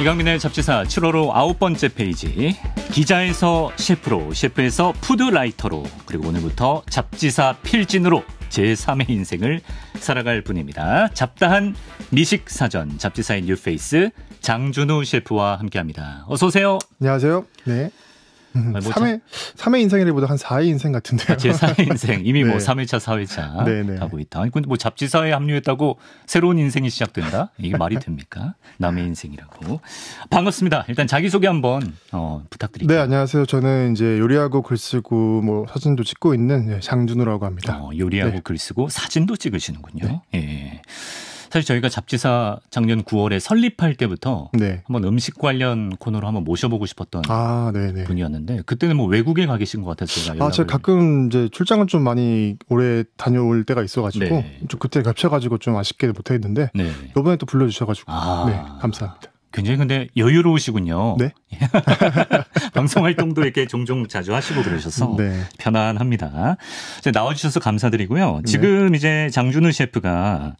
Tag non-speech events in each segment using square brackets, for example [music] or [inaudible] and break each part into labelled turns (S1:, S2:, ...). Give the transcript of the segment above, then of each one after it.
S1: 이강민의 잡지사 7월호 아홉 번째 페이지 기자에서 셰프로 셰프에서 푸드라이터로 그리고 오늘부터 잡지사 필진으로 제3의 인생을 살아갈 분입니다. 잡다한 미식사전 잡지사인 뉴페이스 장준우 셰프와 함께합니다.
S2: 어서 오세요. 안녕하세요. 네. 음, 3회, 3회 인생이라기보다 한 4회 인생 같은데요. 아, 제 4회 인생. 이미 뭐 [laughs] 네. 뭐
S1: 3회차, 4회차 네네. 가고 있다. 아니, 근데 뭐 잡지사에 합류했다고 새로운 인생이 시작된다? 이게 말이 됩니까? 남의 네. 인생이라고. 반갑습니다. 일단 자기소개 한번 어,
S2: 부탁드립니다 네, 안녕하세요. 저는 이제 요리하고 글 쓰고 뭐 사진도 찍고 있는 예, 장준우라고 합니다. 어,
S1: 요리하고 네. 글 쓰고
S2: 사진도 찍으시는군요. 네. 예. 예.
S1: 사실 저희가 잡지사 작년 9월에 설립할 때부터 네. 한번 음식 관련 코너로 한번 모셔보고 싶었던 아, 네, 네. 분이었는데 그때는 뭐 외국에 가 계신 것 같아서 제가 아, 제가
S2: 가끔 이제 출장을 좀 많이 오래 다녀올 때가 있어가지고 네. 좀 그때 겹쳐가지고 좀 아쉽게 못했는데 네. 이번에 또 불러주셔가지고 아. 네, 감사합니다.
S1: 굉장히 근데 여유로우시군요. 네. [laughs] 방송 활동도 이렇게 종종 자주 하시고 그러셔서 네. 편안합니다. 나와주셔서 감사드리고요. 네. 지금 네. 이제 장준우 셰프가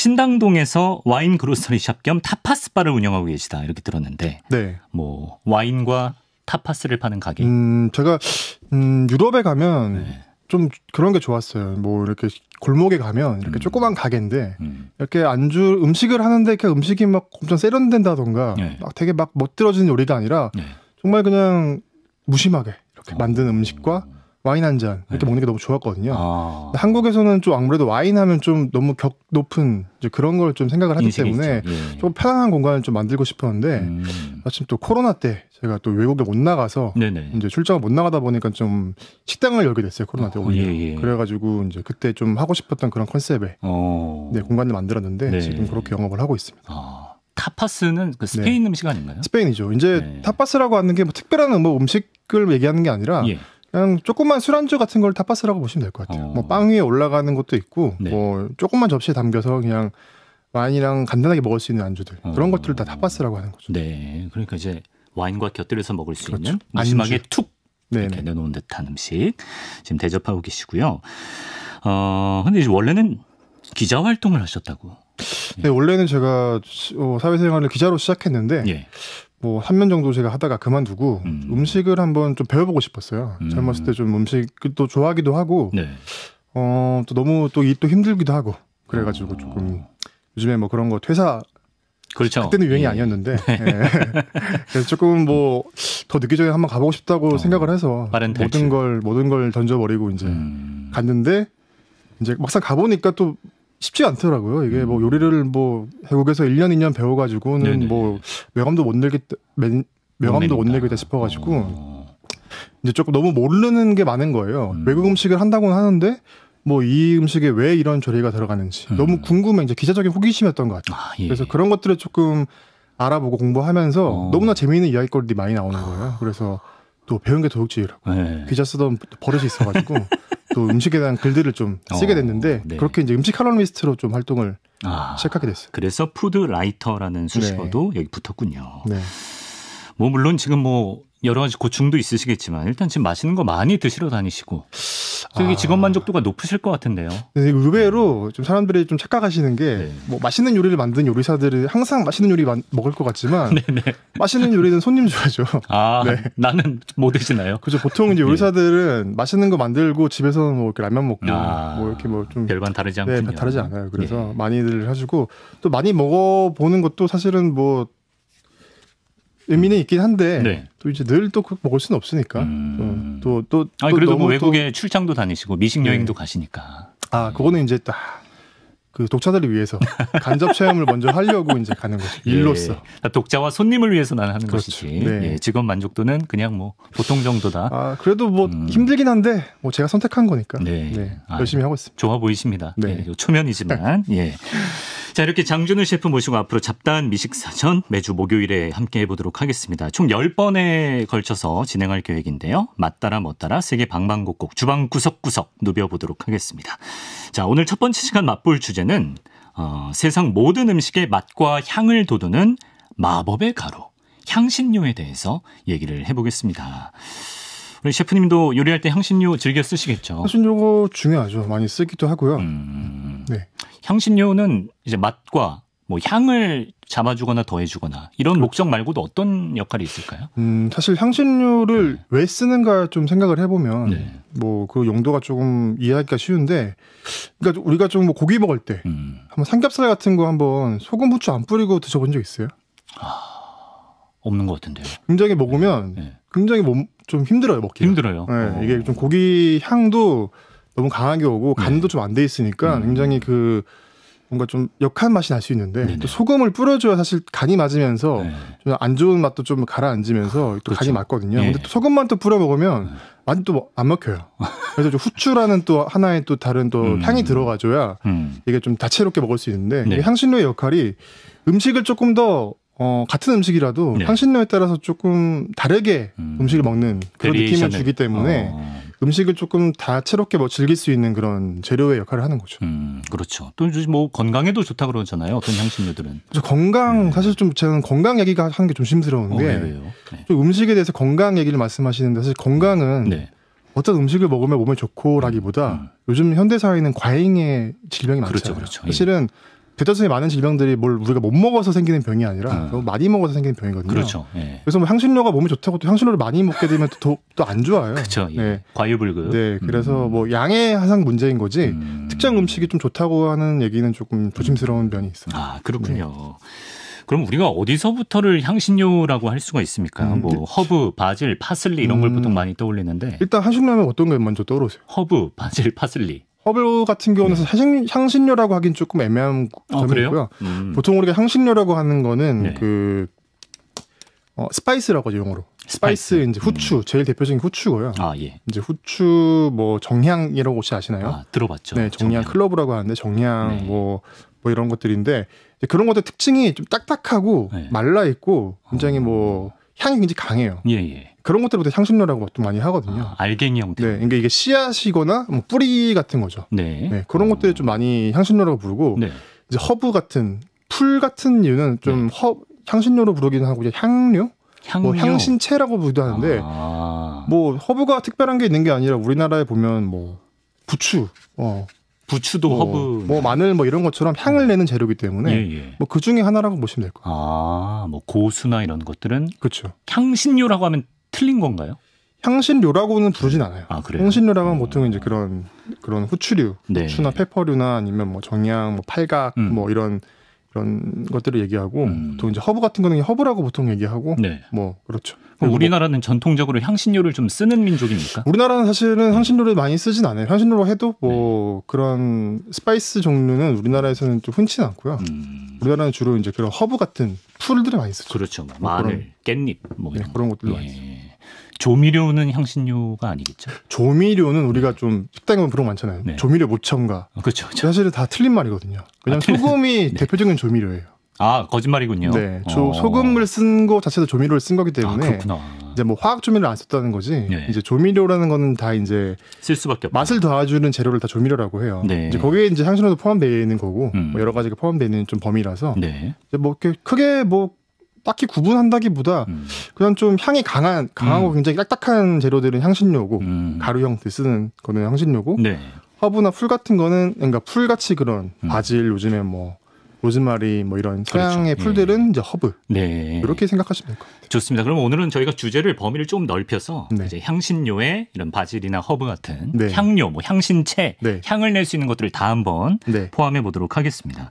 S1: 신당동에서 와인 그로서리샵 겸 타파스 바를 운영하고 계시다 이렇게 들었는데 네. 뭐 와인과 타파스를 파는 가게.
S2: 음, 제가 음, 유럽에 가면 네. 좀 그런 게 좋았어요. 뭐 이렇게 골목에 가면 이렇게 음. 조그만 가게인데 음. 이렇게 안주 음식을 하는데 이렇게 음식이 막 엄청 세련된다던가 네. 막 되게 막 멋들어진 요리가 아니라 네. 정말 그냥 무심하게 이렇게 어. 만든 음식과 어. 와인 한 잔 이렇게 네. 먹는 게 너무 좋았거든요. 아. 한국에서는 좀 아무래도 와인 하면 좀 너무 격 높은 이제 그런 걸 좀 생각을 하기 때문에 예. 조 편안한 공간을 좀 만들고 싶었는데 음. 마침 또 코로나 때 제가 또 외국에 못 나가서 네네. 이제 출장을 못 나가다 보니까 좀 식당을 열게 됐어요 코로나 어, 때 오히려 예, 예. 그래가지고 이제 그때 좀 하고 싶었던 그런 컨셉의 어. 네, 공간을 만들었는데 네. 지금 그렇게 영업을 하고 있습니다. 아. 타파스는 그 스페인 네. 음식 아닌가요? 스페인이죠. 이제 네. 타파스라고 하는 게 뭐 특별한 뭐 음식을 얘기하는 게 아니라 예. 그냥 조금만 술안주 같은 걸 타파스라고 보시면 될 것 같아요. 어. 뭐빵 위에 올라가는 것도 있고, 네. 뭐 조금만 접시에 담겨서 그냥 와인이랑 간단하게 먹을 수 있는 안주들 어. 그런 것들을 다 타파스라고 하는
S1: 거죠. 네, 그러니까 이제 와인과 곁들여서 먹을 수 그렇죠. 있는 무심하게 툭 네네. 이렇게 내놓은 듯한 음식 지금 대접하고 계시고요. 어, 근데 이제 원래는 기자 활동을 하셨다고.
S2: 네, 예. 원래는 제가 어, 사회생활을 기자로 시작했는데 예. 뭐한년 정도 제가 하다가 그만두고 음. 식을 한번 좀 배워보고 싶었어요. 음. 젊었을 때 좀음식또 좋아하기도 하고 네. 어, 또 너무 또 이 또 힘들기도 하고 그래가지고 어. 조금 요즘에 뭐 그런 거 퇴사 그렇죠. 그때는 유행이 예. 아니었는데 네. 네. [laughs] 그래서 조금 뭐 더 늦기 전에 한번 가보고 싶다고 어. 생각을 해서 모든 탈출. 걸 모든 걸 던져버리고 이제 음. 갔는데 이제 막상 가보니까 또 쉽지 않더라고요. 이게 뭐 음. 요리를 뭐 외국에서 1년 2년 배워 가지고는 뭐 명함도 못 내기 매, 명함도 못, 내겠다 싶어 가지고 이제 조금 너무 모르는 게 많은 거예요. 음. 외국 음식을 한다고는 하는데 뭐 이 음식에 왜 이런 조리가 들어가는지 음. 너무 궁금해 이제 기자적인 호기심이었던 것 같아요. 아, 예. 그래서 그런 것들을 조금 알아보고 공부하면서 어. 너무나 재미있는 이야기거리들이 많이 나오는 아. 거예요. 그래서 또 배운 게 도둑질이라고 네. 기자 쓰던 버릇이 있어가지고 [laughs] 또 음식에 대한 글들을 좀 어, 쓰게 됐는데 어, 네. 그렇게 이제 음식 칼럼니스트로 좀 활동을
S1: 아, 시작하게 됐어요. 그래서 푸드 라이터라는 수식어도 네. 여기 붙었군요. 네. 뭐 물론 지금 뭐 여러 가지 고충도 있으시겠지만 일단 지금 맛있는 거 많이 드시러 다니시고 저기 아. 직업 만족도가 높으실 것 같은데요.
S2: 네, 의외로 좀 사람들이 좀 착각하시는 게뭐 네. 맛있는 요리를 만든 요리사들이 항상 맛있는 요리 만, 먹을 것 같지만 네네. [laughs] 네. 맛있는 요리는 손님 좋아하죠 [laughs] 아, 네. 나는 못 드시나요? 그죠. 보통 이제 예. 요리사들은 네. 맛있는 거 만들고 집에서 뭐 이렇게 라면 먹고 아. 뭐 이렇게 뭐좀 별반 다르지 네, 않군요. 네, 다르지 않아요. 그래서 예. 많이들 하시고또 많이 먹어보는 것도 사실은 뭐 의미는 있긴 한데 네. 또 이제 늘 또 먹을 수는 없으니까 음. 어, 또, 또, 아, 또, 아니, 그래도 뭐 외국에
S1: 출장도 다니시고 미식 네. 여행도 네. 가시니까
S2: 아 그거는 이제 딱 그 독자들을 위해서 [laughs] 간접 체험을 먼저 하려고 이제 가는 거죠 예. 일로서
S1: 예. 독자와 손님을 위해서 나는 하는 그렇죠. 것이지 네. 예, 직업 만족도는 그냥 뭐 보통 정도다 아
S2: 그래도 뭐 음. 힘들긴 한데 뭐 제가 선택한 거니까 네, 네.
S1: 아, 열심히 아, 하고 있습니다 좋아 보이십니다 네. 예, 초면이지만 [laughs] 예. 자, 이렇게 장준우 셰프 모시고 앞으로 잡다한 미식사전 매주 목요일에 함께 해보도록 하겠습니다. 총 10번에 걸쳐서 진행할 계획인데요. 맞다라못다라 세계 방방곡곡 주방 구석구석 누벼보도록 하겠습니다. 자, 오늘 첫 번째 시간 맛볼 주제는 어, 세상 모든 음식의 맛과 향을 돋우는 마법의 가루, 향신료에 대해서 얘기를 해보겠습니다. 우리 셰프님도 요리할 때 향신료 즐겨 쓰시겠죠.
S2: 향신료가 중요하죠. 많이 쓰기도 하고요. 음. 네. 향신료는
S1: 이제 맛과 뭐 향을 잡아주거나 더해주거나 이런 그렇죠. 목적 말고도 어떤 역할이 있을까요?
S2: 음 사실 향신료를 네. 왜 쓰는가 좀 생각을 해보면 네. 뭐그 용도가 조금 이해하기가 쉬운데 그러니까 우리가 좀뭐 고기 먹을 때 음. 한번 삼겹살 같은 거 한번 소금 후추 안 뿌리고 드셔본 적 있어요? 아 없는 것 같은데요. 굉장히 먹으면 네. 굉장히 몸, 좀 힘들어요 먹기. 힘들어요. 네, 어. 이게 좀 고기 향도 너무 강하게 오고 네. 간도 좀 안 돼 있으니까 음. 굉장히 그 뭔가 좀 역한 맛이 날 수 있는데 네네. 또 소금을 뿌려줘야 사실 간이 맞으면서 네. 좀안 좋은 맛도 좀 가라앉으면서 또 그렇죠. 간이 맞거든요. 네. 근데 또 소금만 또 뿌려 먹으면 네. 맛이 또안 먹혀요. 그래서 좀 후추라는 또 하나의 또 다른 또 음. 향이 들어가줘야 음. 이게 좀 다채롭게 먹을 수 있는데 네. 향신료의 역할이 음식을 조금 더 어, 같은 음식이라도 네. 향신료에 따라서 조금 다르게 음. 식을 먹는 그런 느낌을 주기 때문에 어. 음식을 조금 다채롭게 뭐 즐길 수 있는 그런 재료의 역할을 하는 거죠. 음, 그렇죠. 또 뭐 건강에도 좋다 그러잖아요. 어떤 향신료들은. 건강 네. 사실 좀 저는 건강 얘기가 하는 게 조심스러운 어, 게 어, 네. 음식에 대해서 건강 얘기를 말씀하시는데 사실 건강은 네. 어떤 음식을 먹으면 몸에 좋고라기보다 음, 음. 요즘 현대 사회는 과잉의 질병이 많잖아요. 그렇죠, 그렇죠. 사실은 예. 대다수의 많은 질병들이 뭘 우리가 못 먹어서 생기는 병이 아니라 음. 너무 많이 먹어서 생기는 병이거든요. 그렇죠. 예. 그래서 뭐 향신료가 몸에 좋다고 또 향신료를 많이 먹게 되면 또또안 좋아요. 그렇죠. 예. 네. 과유불급. 네. 그래서 음. 뭐 양의 항상 문제인 거지 음. 특정 음식이 좀 좋다고 하는 얘기는 조금 조심스러운 음. 면이 있어요. 아 그렇군요. 네. 그럼 우리가
S1: 어디서부터를 향신료라고 할 수가 있습니까? 음, 뭐 허브, 바질, 파슬리 이런 걸 음. 보통 많이
S2: 떠올리는데 일단 향신료면 어떤 게 먼저 떠오르세요? 허브,
S1: 바질, 파슬리.
S2: 허블 같은 경우는 음. 향신료라고 하긴 조금 애매한 아, 점이고요. 음. 보통 우리가 향신료라고 하는 거는 네. 그 어, 스파이스라고 하죠 영어로 스파이스, 스파이스 이제 후추 음. 제일 대표적인 후추고요. 아 예. 이제 후추 뭐 정향이라고 혹시 아시나요? 아, 들어봤죠. 네, 정향, 정향, 클럽이라고 하는데 정향 네. 뭐뭐 뭐 이런 것들인데 그런 것들 특징이 좀 딱딱하고 네. 말라 있고 굉장히 어. 뭐 향이 굉장히 강해요. 예, 예. 그런 것들부터 향신료라고 또 많이 하거든요. 아, 알갱이 형태. 네, 그러니까 이게 씨앗이거나 뭐 뿌리 같은 거죠. 네. 네 그런 어. 것들을 좀 많이 향신료라고 부르고 네. 이제 허브 같은 풀 같은 이유는 좀 네. 허, 향신료로 부르기도 하고 이제 향료, 향료? 뭐 향신채라고 부르기도 하는데 아. 뭐 허브가 특별한 게 있는 게 아니라 우리나라에 보면 뭐 부추, 어, 부추도 뭐, 허브, 뭐 마늘 뭐 이런 것처럼 향을 내는 재료이기 때문에 예, 예. 뭐그 중에 하나라고 보시면 될 거예요.
S1: 아, 뭐 고수나 이런 것들은 그렇죠. 향신료라고 하면 틀린 건가요?
S2: 향신료라고는 부르진 않아요. 아, 그래요? 향신료라면 어. 보통 이제 그런 그런 후추류, 네. 후추나 페퍼류나 아니면 뭐 정향, 뭐 팔각 음. 뭐 이런 그런 것들을 얘기하고 음. 보통 이제 허브 같은 거는 허브라고 보통 얘기하고 네. 뭐 그렇죠. 뭐
S1: 우리나라는 전통적으로 향신료를 좀 쓰는
S2: 민족입니까? 우리나라는 사실은 네. 향신료를 많이 쓰진 않아요. 향신료로 해도 뭐 네. 그런 스파이스 종류는 우리나라에서는 좀 흔치 않고요. 음. 우리나라는 주로 이제 그런 허브 같은 풀들을 많이 쓰죠. 그렇죠. 뭐 마늘, 뭐 그런, 깻잎 뭐 네, 그런 것들도 예. 많이 쓰죠. 조미료는 향신료가 아니겠죠? 조미료는 우리가 좀 식당에 보면 그런 거 많잖아요. 네. 조미료 못첨가 어, 그렇죠, 그렇죠, 사실은 다 틀린 말이거든요. 그냥 아, 소금이 네. 대표적인 조미료예요.
S1: 아 거짓말이군요. 네, 저 어. 소금을
S2: 쓴 거 자체도 조미료를 쓴 거기 아, 때문에 아, 이제 뭐 화학 조미료를 안 썼다는 거지. 네. 이제 조미료라는 거는 다 이제 쓸 수밖에 없 맛을 더해주는 재료를 다 조미료라고 해요. 네. 이제 거기에 이제 향신료도 포함되어 있는 거고 뭐 음. 뭐 여러 가지가 포함되어 있는 좀 범위라서 네. 이제 뭐 이렇게 크게 뭐 딱히 구분한다기보다 음. 그냥 좀 향이 강한 강하고 음. 굉장히 딱딱한 재료들은 향신료고 음. 가루 형태 쓰는 거는 향신료고 네. 허브나 풀 같은 거는 그러니까 풀 같이 그런 음. 바질 요즘에 뭐 로즈마리 뭐 이런 그렇죠. 서양의 그렇죠. 풀들은 네. 이제 허브. 네. 이렇게 생각하시면 될 것 같아요.
S1: 좋습니다. 그럼 오늘은 저희가 주제를 범위를 좀 넓혀서 네. 이제 향신료에 이런 바질이나 허브 같은 네. 향료, 뭐 향신채, 네. 향을 낼 수 있는 것들을 다 한번 네. 포함해 보도록 하겠습니다.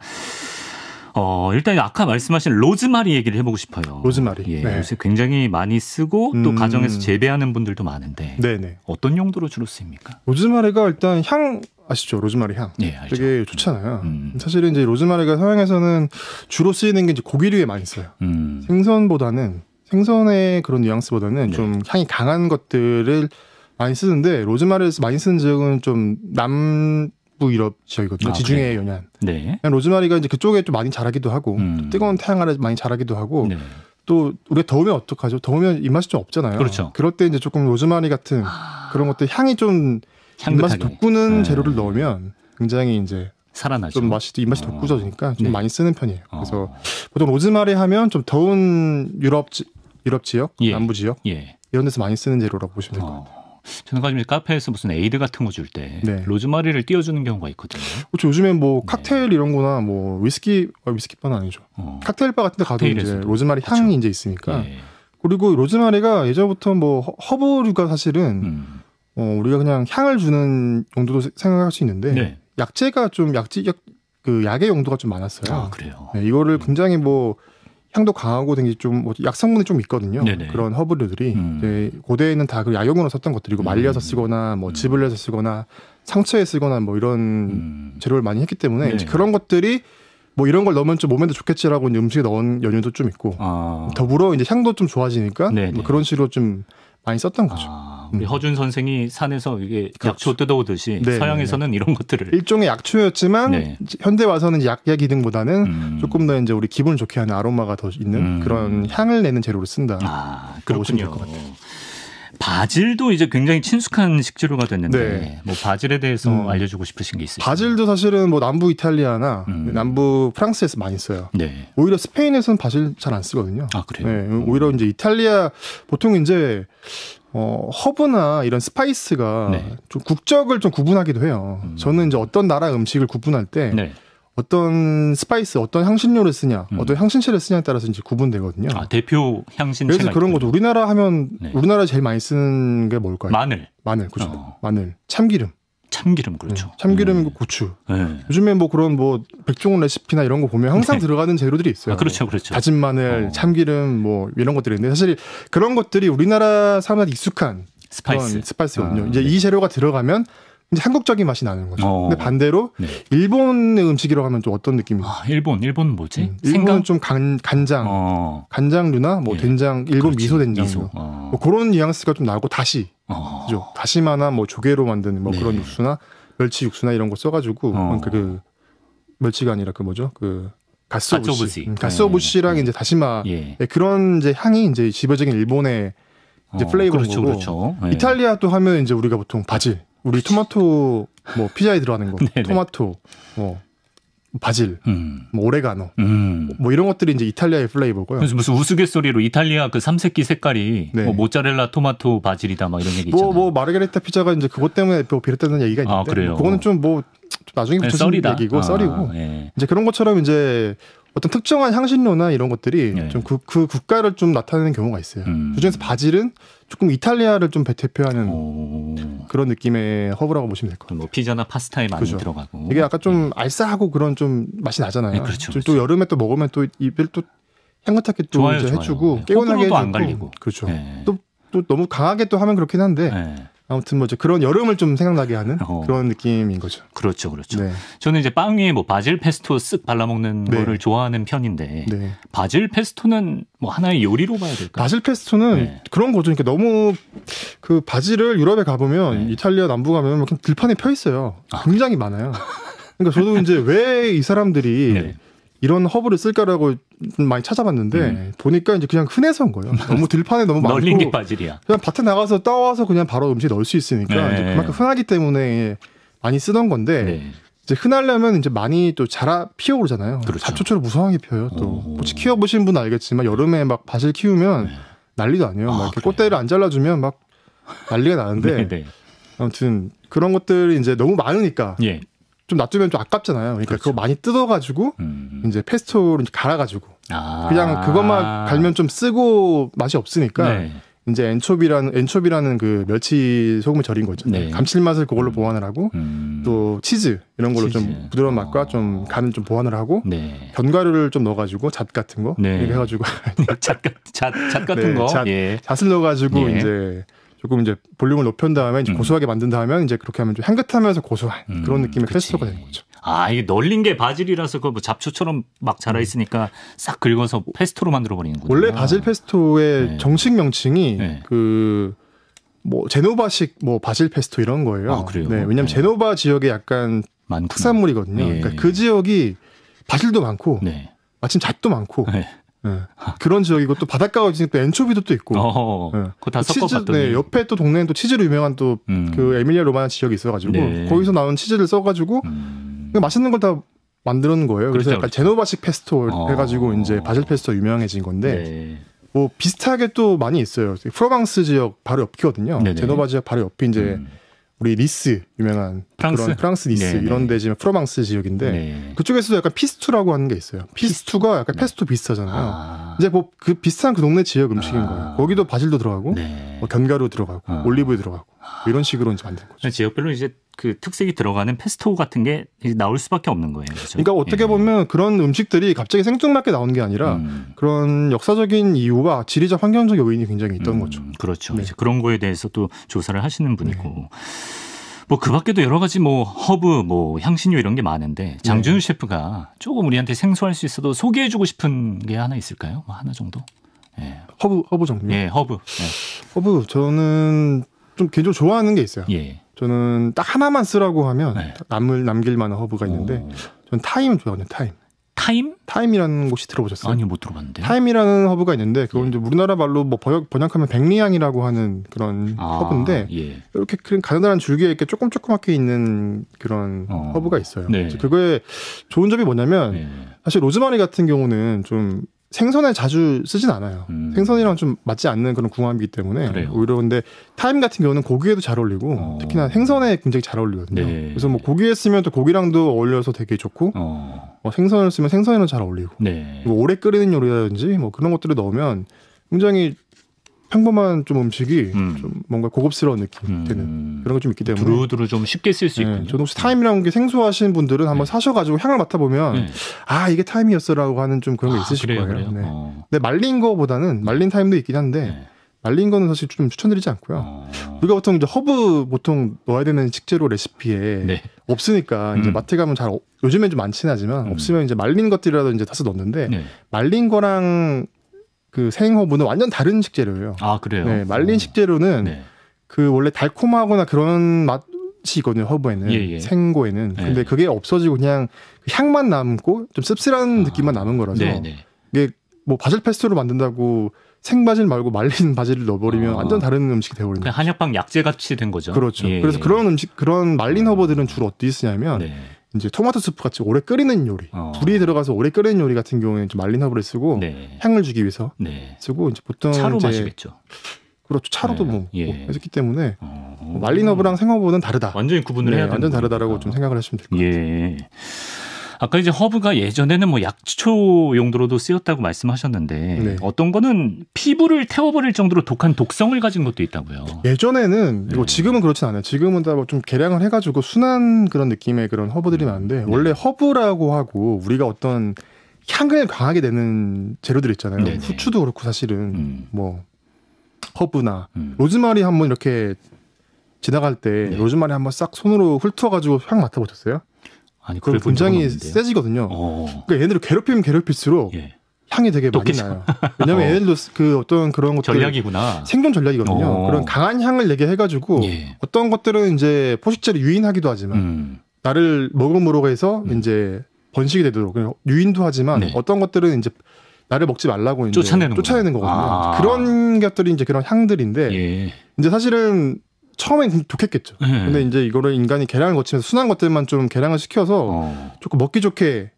S1: 어, 일단 아까 말씀하신 로즈마리 얘기를 해보고 싶어요. 로즈마리. 예, 네. 요새 굉장히 많이 쓰고 또 음... 가정에서 재배하는 분들도 많은데
S2: 네네. 어떤 용도로 주로 쓰입니까? 로즈마리가 일단 향 아시죠 로즈마리 향 예, 알죠. 되게 좋잖아요 음. 사실은 이제 로즈마리가 서양에서는 주로 쓰이는 게 이제 고기류에 많이 써요 음. 생선보다는 생선의 그런 뉘앙스보다는 네. 좀 향이 강한 것들을 많이 쓰는데 로즈마리에서 많이 쓰는 지역은 좀남 북부 유럽 지역이거든요. 아, 네. 지중해 연안. 네. 로즈마리가 이제 그쪽에 좀 많이 자라기도 하고 음. 뜨거운 태양 아래 많이 자라기도 하고 네. 또 우리가 더우면 어떡하죠? 더우면 입맛이 좀 없잖아요. 그렇죠. 그럴 때 이제 조금 로즈마리 같은 아. 그런 것들 향이 좀 향긋하게. 입맛이 돋구는 네. 재료를 넣으면 굉장히 이제 살아나죠. 좀 맛이 입맛이 어. 돋구져지니까 좀 네. 많이 쓰는 편이에요. 어. 그래서 어. 보통 로즈마리 하면 좀 더운 유럽 지, 유럽 지역, 예. 남부 지역 예. 이런 데서 많이 쓰는 재료라고 보시면 될것 어. 같아요.
S1: 저는 가끔 카페에서 무슨 에이드 같은 거 줄때 네. 로즈마리를 띄워주는 경우가 있거든요.
S2: 그렇죠. 요즘엔 뭐 네. 칵테일 이런 거나 뭐 위스키, 아, 위스키바는 아니죠. 어. 칵테일 바 같은 데 가도 이제 로즈마리 향이 그렇 이제 있으니까. 예. 그리고 로즈마리가 예전부터 뭐 허브류가 사실은 음. 어, 우리가 그냥 향을 주는 용도도 생각할 수 있는데 네. 약재가 좀 약지 약, 그 약의 용도가 좀 많았어요. 아, 그래요. 네, 이거를 음. 굉장히 뭐 향도 강하고 되게 좀 뭐 약성분이 좀 있거든요. 네네. 그런 허브류들이 음. 고대에는 다그 야용으로 썼던 것들이고 음. 말려서 쓰거나 뭐 지불려서 쓰거나 상처에 쓰거나 뭐 이런 음. 재료를 많이 했기 때문에 네. 그런 것들이 뭐 이런 걸 넣으면 좀 몸에도 좋겠지라고 이제 음식에 넣은 연유도 좀 있고 아. 더불어 이제 향도 좀 좋아지니까 뭐 그런 식으로 좀 많이 썼던 거죠. 아.
S1: 우리 음. 허준 선생이 산에서 이게 그렇죠. 약초 뜯어오듯이 네, 서양에서는 네. 이런
S2: 것들을 일종의 약초였지만 네. 현대 와서는 약약기 등보다는 음. 조금 더 이제 우리 기분 좋게 하는 아로마가 더 있는 음. 그런 향을 내는 재료로 쓴다. 아, 그렇군요. 될것 같아요. 바질도
S1: 이제 굉장히 친숙한 식재료가 됐는데 네. 뭐 바질에 대해서 음. 알려주고 싶으신 게 있어요?
S2: 바질도 사실은 뭐 남부 이탈리아나 음. 남부 프랑스에서 많이 써요. 네. 오히려 스페인에서는 바질 잘 안 쓰거든요. 아 그래요? 네, 음. 오히려 이제 이탈리아 보통 이제 어, 허브나 이런 스파이스가 네. 좀 국적을 좀 구분하기도 해요. 음. 저는 이제 어떤 나라 음식을 구분할 때 네. 어떤 스파이스, 어떤 향신료를 쓰냐, 음. 어떤 향신채를 쓰냐에 따라서 이제 구분되거든요. 아,
S1: 대표 향신채. 그래서 그런
S2: 것도 우리나라 하면 네. 우리나라 제일 많이 쓰는 게 뭘까요? 마늘. 마늘, 그죠. 어. 마늘. 참기름. 참기름 그렇죠. 네, 참기름, 음. 고추. 네. 요즘에 뭐 그런 뭐 백종원 레시피나 이런 거 보면 항상 네. 들어가는 재료들이 있어요. 아, 그렇죠, 그렇죠. 다진 마늘, 어. 참기름 뭐 이런 것들이 있는데 사실 그런 것들이 우리나라 사람한테 익숙한 스파이스 스파이스거든요. 아, 이제 이 네. 재료가 들어가면 이제 한국적인 맛이 나는 거죠. 어. 근데 반대로 네. 일본의 음식이라고 하면 좀 어떤 느낌이? 에 아,
S1: 일본 일본 뭐지? 음,
S2: 일본은 좀 간, 간장, 어. 간장류나 뭐 예. 된장, 일본 그렇지. 미소 된장, 미소. 어. 뭐 그런 뉘앙스가 좀 나고 다시, 어. 그죠? 다시마나 뭐 조개로 만드는 뭐 네. 그런 육수나 멸치 육수나 이런 거 써가지고 어. 그 멸치가 아니라 그 뭐죠? 그 가스오부시, 음, 가스오부시랑 네. 이제 다시마 예. 예. 그런 이제 향이 이제 지배적인 일본의 이제 플레이버인 어, 그렇죠, 거고 그렇죠. 예. 이탈리아도 하면 이제 우리가 보통 바질 우리 토마토 뭐 피자에 들어가는 거, [laughs] 토마토, 뭐 바질, 음. 뭐 오레가노, 음. 뭐 이런 것들이 이제 이탈리아의 플레이버고요. 그래서 무슨
S1: 우스갯소리로 이탈리아 그 삼색기 색깔이 네. 뭐 모짜렐라, 토마토, 바질이다 막 이런 얘기 뭐, 있잖아요.
S2: 뭐뭐 마르게리타 피자가 이제 그것 때문에 뭐 비롯되는 얘기가 있는데, 아, 뭐 그래요? 그거는 좀 뭐 나중에 네, 붙여진 얘기고 아, 썰이고 아, 이제 그런 것처럼 이제 어떤 특정한 향신료나 이런 것들이 네. 좀그 그 국가를 좀 나타내는 경우가 있어요. 음. 그중에서 바질은 조금 이탈리아를 좀 대표하는 오. 그런 느낌의 허브라고 보시면 될 것 같아요.
S1: 뭐 피자나 파스타에 많이 그렇죠. 들어가고
S2: 이게 약간 좀 네. 알싸하고 그런 좀 맛이 나잖아요. 네, 그렇죠, 그렇죠. 또 여름에 또 먹으면 또 입을 또 향긋하게 또 좋아요, 이제 좋아요. 해주고 네. 깨운하게 해주고 안 갈리고.
S1: 그렇죠. 네.
S2: 또, 또 너무 강하게 또 하면 그렇긴 한데 네. 아무튼 뭐죠 그런 여름을 좀 생각나게 하는 어. 그런 느낌인 거죠. 그렇죠, 그렇죠. 네. 저는
S1: 이제 빵 위에 뭐 바질 페스토 쓱 발라먹는 네. 거를 좋아하는 편인데 네. 바질 페스토는
S2: 뭐 하나의 요리로 봐야 될까요? 바질 페스토는 네. 그런 거죠. 그러니까 너무 그 바질을 유럽에 가보면 네. 이탈리아 남부 가면 그냥 들판에 펴 있어요. 아, 굉장히 아. 많아요. [laughs] 그러니까 저도 이제 왜 이 사람들이 네. 이런 허브를 쓸까라고 많이 찾아봤는데 음. 보니까 이제 그냥 흔해서한 거예요. 너무 들판에 너무 많고 널린 게 바질이야. 그냥 밭에 나가서 따와서 그냥 바로 음식 넣을 수 있으니까 네. 그만큼 흔하기 때문에 많이 쓰던 건데 네. 이제 흔하려면 이제 많이 또 자라 피어오르잖아요. 그렇죠. 잡초처럼 무성하게 피어요. 또 혹시 키워보신 분 알겠지만 여름에 막 바질 키우면 네. 난리도 아니에요. 아, 이렇게 꽃대를 안 잘라주면 막 난리가 나는데 [laughs] 네, 네. 아무튼 그런 것들이 이제 너무 많으니까 예. 좀 놔두면 좀 아깝잖아요. 그러니까 그렇죠. 그거 많이 뜯어가지고 음. 이제 페스토로 이제 갈아가지고
S1: 아. 그냥 그것만
S2: 갈면 좀 쓰고 맛이 없으니까 네. 이제 엔초비라는 엔초비라는 그 멸치 소금을 절인 거죠. 네. 네 감칠맛을 그걸로 음. 보완을 하고 음. 또 치즈 이런 걸로 치즈. 좀 부드러운 맛과 어. 좀 간을 좀 보완을 하고 네. 견과류를 좀 넣어가지고 잣 같은 거 네. 이렇게 해가지고 [laughs] 네,
S1: 잣, 잣, 잣 같은 네, 거 잣, 예. 잣을
S2: 넣어가지고 예. 이제 조금 이제 볼륨을 높인 다음에 이제 음. 고소하게 만든 다음에 이제 그렇게 하면 좀 향긋하면서 고소한 음. 그런 느낌의 페스토가 되는 거죠.
S1: 아, 이게 널린 게 바질이라서 그 뭐 잡초처럼 막 자라 있으니까 싹 긁어서 페스토로 만들어
S2: 버리는거요 원래 바질 페스토의 네. 정식 명칭이 네. 그뭐 제노바식 뭐 바질 페스토 이런 거예요. 아, 네, 왜냐면 하 네. 제노바 지역에 약간 많구나. 특산물이거든요. 그러니까 예. 그러니까 그 지역이 바질도 많고 네. 마침 잣도 많고 네. 네. 그런 지역이고 또 바닷가가 있으니까 또 엔초비도 또 있고. 어, 네. 예. 그다 섞어봤더니. 네, 옆에 또동네에또 치즈로 유명한 또그 음. 그 에밀리아 로마나 지역이 있어가지고 네. 거기서 나온 치즈를 써가지고 음. 맛있는 걸 다 만드는 거예요. 그래서 그렇죠, 약간 그렇죠. 제노바식 페스토 어. 해가지고 이제 바질 페스토 유명해진 건데. 네. 뭐 비슷하게 또 많이 있어요. 프로방스 지역 바로 옆이거든요. 네네. 제노바 지역 바로 옆이 이제 음. 우리 리스 유명한 프랑스? 그런 프랑스 니스 네네. 이런 네. 데 지금 프로망스 지역인데 네네. 그쪽에서도 약간 피스투라고 하는 게 있어요. 피스투가 약간 네. 페스토 비슷하잖아요. 아. 이제 뭐 그 비슷한 그 동네 지역 음식인 아. 거예요. 거기도 바질도 들어가고 네. 뭐 견과류 들어가고 아. 올리브 들어가고 뭐 이런 식으로 이제 만든
S1: 거죠. 지역별로 이제 그 특색이 들어가는 페스토 같은 게 나올 수밖에
S2: 없는 거예요. 그렇죠? 그러니까 어떻게 예. 보면 그런 음식들이 갑자기 생뚱맞게 나오는 게 아니라 음. 그런 역사적인 이유와 지리적 환경적 요인이 굉장히 있던 음, 거죠.
S1: 그렇죠. 네. 이제 그런 거에 대해서 또 조사를 하시는 네. 분이고. 네. 뭐 뭐그 밖에도 여러 가지 뭐 허브, 뭐 향신료 이런 게 많은데 장준우 네. 셰프가 조금 우리한테 생소할 수 있어도 소개해주고 싶은 게 하나 있을까요? 뭐 하나 정도?
S2: 예. 허브, 허브 종류? 예,
S1: 허브. 예.
S2: 허브 저는 좀 개인적으로 좋아하는 게 있어요. 예. 저는 딱 하나만 쓰라고 하면 네. 남을 남길 만한 허브가 어. 있는데 저는 타임 좋아하는 타임. 타임? 타임이라는 곳이 들어보셨어요? 아니요, 못 들어봤는데. 타임이라는 허브가 있는데 그건 예. 이제 우리나라 말로 뭐 번역, 번역하면 백리향이라고 하는 그런 아, 허브인데 예. 이렇게 그런 가느다란 줄기에 이렇게 조금 조그맣게 있는 그런 어. 허브가 있어요. 네. 그래거에 좋은 점이 뭐냐면 네. 사실 로즈마리 같은 경우는 좀 생선을 자주 쓰진 않아요. 음. 생선이랑 좀 맞지 않는 그런 궁합이기 때문에 그래요. 오히려 근데 타임 같은 경우는 고기에도 잘 어울리고 어. 특히나 생선에 굉장히 잘 어울리거든요. 네. 그래서 뭐 고기에 쓰면 또 고기랑도 어울려서 되게 좋고 어. 뭐 생선을 쓰면 생선에는 잘 어울리고 네. 뭐 오래 끓이는 요리라든지 뭐 그런 것들을 넣으면 굉장히 평범한 좀 음식이 음. 좀 뭔가 고급스러운 느낌 음. 되는 그런 게 좀 있기 때문에 두루두루 좀 쉽게 쓸수 네, 있군요. 저는 혹시 타임이라는 게 생소하신 분들은 한번 네. 사셔가지고 향을 맡아보면 네. 아 이게 타임이었어라고 하는 좀 그런 게 아, 있으실 그래요, 거예요. 그래요? 네. 어. 근데 말린 거보다는 말린 타임도 있긴 한데 네. 말린 거는 사실 좀 추천드리지 않고요. 어. 우리가 보통 이제 허브 보통 넣어야 되는 식재료 레시피에 네. 없으니까 음. 이제 마트 가면 잘 어, 요즘엔 좀 많긴 하지만 음. 없으면 이제 말린 것들이라도 이제 다서 넣는데 네. 말린 거랑 그 생허브는 완전 다른 식재료예요. 아 그래요? 네, 말린 오. 식재료는 네. 그 원래 달콤하거나 그런 맛이 있거든요. 허브에는 예, 예. 생고에는 예. 근데 그게 없어지고 그냥 그 향만 남고 좀 씁쓸한 아. 느낌만 남은 거라서 네네. 네. 이게 뭐 바질 페스토로 만든다고 생바질 말고 말린 [laughs] 바질을 넣어버리면 어. 완전 다른 음식이 되어버리는
S1: 한약방 약재 같이 된 거죠. 그렇죠. 예, 그래서 예.
S2: 그런 음식 그런 말린 음. 허브들은 주로 어디 쓰냐면. 네. 이제 토마토 수프 같이 오래 끓이는 요리, 어. 불이 들어가서 오래 끓이는 요리 같은 경우에는 좀 말린 허브를 쓰고 네. 향을 주기 위해서 네. 쓰고 이제 보통 차로 이제 마시겠죠. 그렇죠. 차로도 네. 뭐, 예. 뭐 했기 때문에 어. 말린 허브랑 생허브는 다르다. 완전히 구분을 네, 해야 완전 다르다라고 아. 좀 생각을 하시면 될것 예. 같아요. 예.
S1: 아까 이제 허브가 예전에는 뭐 약초 용도로도 쓰였다고 말씀하셨는데 네. 어떤 거는 피부를 태워버릴 정도로 독한 독성을 가진 것도 있다고요.
S2: 예전에는 그리 네. 뭐 지금은 그렇진 않아요. 지금은 다좀 뭐 개량을 해가지고 순한 그런 느낌의 그런 허브들이 음. 많은데 네. 원래 허브라고 하고 우리가 어떤 향을 강하게 내는 재료들 있잖아요. 네네. 네. 후추도 그렇고 사실은 음. 뭐 허브나 음. 로즈마리 한번 이렇게 지나갈 때 네. 로즈마리 한번 싹 손으로 훑어가지고 향 맡아보셨어요? 아니 그럼 굉장히 세지거든요. 어. 그러니까 얘네를 괴롭히면 괴롭힐수록 예. 향이 되게 많이 나요. 왜냐하면 [laughs] 어. 얘네들도 그 어떤 그런 것들 전략이구나. 생존 전략이거든요. 어. 그런 강한 향을 내게 해가지고 예. 어떤 것들은 이제 포식자를 유인하기도 하지만 음. 나를 먹음으로 해서 음. 이제 번식이 되도록 유인도 하지만 네. 어떤 것들은 이제 나를 먹지 말라고 쫓아내는, 쫓아내는 거거든요. 아. 그런 것들이 이제 그런 향들인데 예. 이제 사실은 처음엔 독했겠죠. 네. 근데 이제 이거를 인간이 계량을 거치면서 순한 것들만 좀 계량을 시켜서 어. 조금 먹기 좋게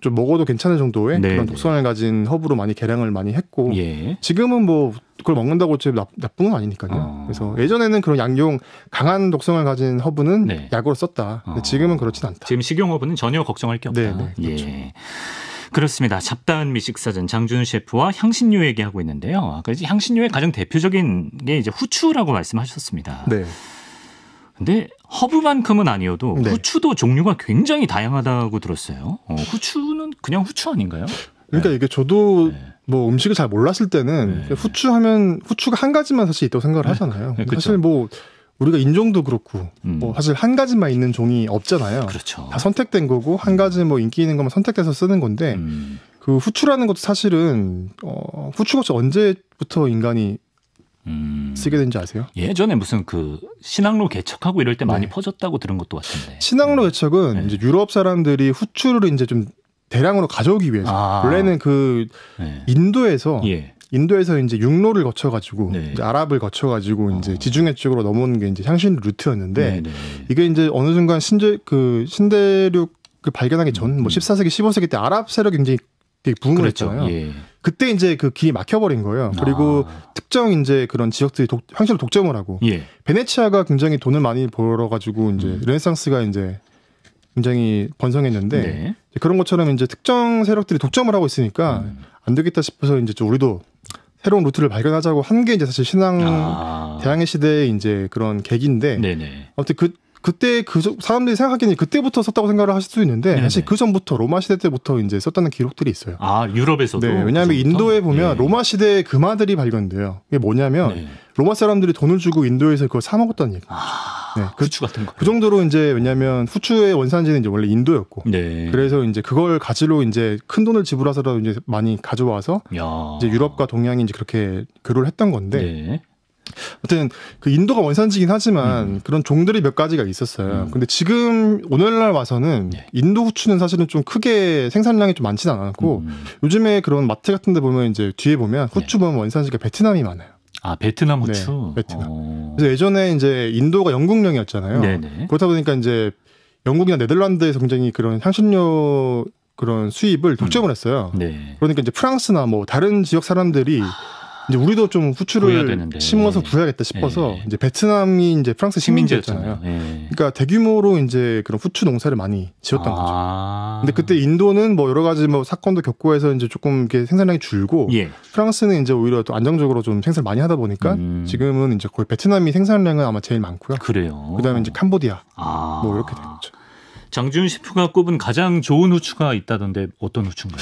S2: 좀 먹어도 괜찮은 정도의 네. 그런 네. 독성을 가진 허브로 많이 계량을 많이 했고 예. 지금은 뭐 그걸 먹는다고 지금 나, 나쁜 건 아니니까요. 어. 그래서 예전에는 그런 양용 강한 독성을 가진 허브는 네. 약으로 썼다. 근데 어. 지금은 그렇진 않다. 지금 식용 허브는 전혀
S1: 걱정할 게 없다. 네, 네 그렇죠. 예. 그렇습니다. 잡다한 미식 사전 장준우 셰프와 향신료 얘기하고 있는데요. 아까 향신료의 가장 대표적인 게 이제 후추라고 말씀하셨습니다. 네. 근데 허브만큼은 아니어도 네. 후추도 종류가 굉장히 다양하다고
S2: 들었어요. 어, 후추는 그냥 후추 아닌가요? 그러니까 네. 이게 저도 네. 뭐 음식을 잘 몰랐을 때는 네. 후추 하면 후추가 한 가지만 사실 있다고 생각을 네. 하잖아요. 네, 그렇죠. 사실 뭐 우리가 인종도 그렇고 음. 뭐 사실 한 가지만 있는 종이 없잖아요. 그렇죠. 다 선택된 거고 한 가지 뭐 인기 있는 것만 선택해서 쓰는 건데 음. 그 후추라는 것도 사실은 어 후추가 언제부터 인간이 음. 쓰게 된지 아세요? 예전에 무슨 그신앙로 개척하고 이럴 때 많이 네. 퍼졌다고 들은 것도 같은데. 신앙로 음. 개척은 네. 이제 유럽 사람들이 후추를 이제 좀 대량으로 가져오기 위해서 아. 원래는 그 네. 인도에서 예. 인도에서 이제 육로를 거쳐가지고 네. 이제 아랍을 거쳐가지고 어. 이제 지중해 쪽으로 넘어오는 게 이제 향신 루트였는데 네네. 네. 이게 이제 어느 순간 신제 그 신대륙 그 발견하기 전뭐 음. 14세기 15세기 때 아랍 세력이 굉장히 부흥을 그렇죠. 했잖아요. 예. 그때 이제 그 길이 막혀버린 거예요. 그리고 아. 특정 이제 그런 지역들이 독, 황실로 독점을 하고 예. 베네치아가 굉장히 돈을 많이 벌어가지고 이제 음. 르네상스가 이제 굉장히 번성했는데 네. 그런 것처럼 이제 특정 세력들이 독점을 하고 있으니까 음. 안 되겠다 싶어서 이제 우리도 새로운 루트를 발견하자고 한 게 이제 사실 신앙 아. 대항해 시대의 이제 그런 계기인데 네네. 아무튼 그 그때 그 사람들이 생각하기는 에 그때부터 썼다고 생각을 하실 수 있는데 네네. 사실 그 전부터 로마 시대 때부터 이제 썼다는 기록들이 있어요.
S1: 아 유럽에서도. 네, 왜냐하면 그 인도에
S2: 보면 네. 로마 시대 의 그 금화들이 발견돼요. 이게 뭐냐면 네. 로마 사람들이 돈을 주고 인도에서 그걸 사 먹었다는 얘기. 아, 네, 그, 후추 같은 거. 그 정도로 이제 왜냐하면 후추의 원산지는 이제 원래 인도였고, 네. 그래서 이제 그걸 가지로 이제 큰 돈을 지불하서라도 이제 많이 가져와서 야. 이제 유럽과 동양이 이제 그렇게 교류를 했던 건데. 네. 하여튼 그 인도가 원산지긴 하지만 음. 그런 종들이 몇 가지가 있었어요. 음. 근데 지금 오늘날 와서는 예. 인도 후추는 사실은 좀 크게 생산량이 좀 많지는 않았고 음. 요즘에 그런 마트 같은 데 보면 이제 뒤에 보면 예. 후추 보면 원산지가 베트남이 많아요. 아 베트남 네, 후추. 네, 베트남. 오. 어. 그래서 예전에 이제 인도가 영국령이었잖아요. 네네. 그렇다 보니까 이제 영국이나 네덜란드에서 굉장히 그런 향신료 그런 수입을 독점을 음. 했어요. 네. 그러니까 이제 프랑스나 뭐 다른 지역 사람들이 아. 이제 우리도 좀 후추를 심어서 네. 구해야겠다 싶어서 네. 이제 베트남이 이제 프랑스 식민지였잖아요. 네. 그러니까 대규모로 이제 그런 후추 농사를 많이 지었던 아. 거죠. 근데 그때 인도는 뭐 여러 가지 뭐 사건도 겪고 해서 이제 조금 이렇게 생산량이 줄고 예. 프랑스는 이제 오히려 또 안정적으로 좀 생산을 많이 하다 보니까 음. 지금은 이제 거의 베트남이 생산량은 아마 제일 많고요. 그래요. 그다음에 이제 캄보디아 아. 뭐 이렇게 되는 거죠.
S1: 장준 셰프가 꼽은 가장 좋은 후추가 있다던데 어떤 후추인가요?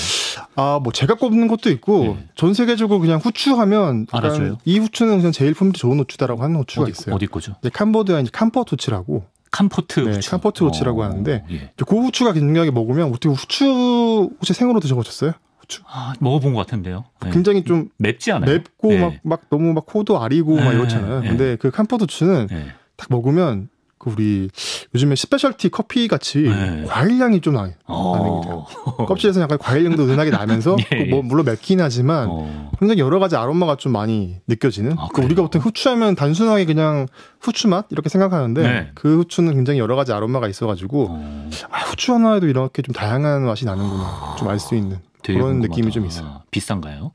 S2: 아, 뭐 제가 꼽는 것도 있고 네. 전 세계적으로 그냥 후추하면 알아줘요. 이 후추는 그냥 제일 품질 좋은 후추다라고 하는 후추가 어디, 있어요. 어디 거죠? 네, 캄보디아 이제 캄포트 후추라고. 캄포트 네, 후추. 캄포트 후추라고 어, 하는데 예. 그 후추가 굉장히 먹으면 어떻게 후추 혹시 생으로 드셔보셨어요? 후추.
S1: 아, 먹어본 것 같은데요. 네. 굉장히
S2: 좀 맵지 않아요? 맵고 네. 막, 막 너무 막 코도 아리고 막 네, 이렇잖아요. 네. 근데 그 캄포트 후추는 네. 딱 먹으면 그 우리 요즘에 스페셜티 커피 같이 네. 과일향이 좀 나, 어. 나는 돼요. 껍질에서 약간 과일향도 은하게 나면서 [laughs] 예, 예. 뭐 물론 맵긴 하지만 어. 굉장히 여러 가지 아로마가 좀 많이 느껴지는. 아, 그 우리가 보통 후추하면 단순하게 그냥 후추 맛 이렇게 생각하는데 네. 그 후추는 굉장히 여러 가지 아로마가 있어가지고 어. 아, 후추 하나에도 이렇게 좀 다양한 맛이 나는구나 좀 알 수 있는. 그런 궁금하다. 느낌이 좀 있어요. 비싼가요?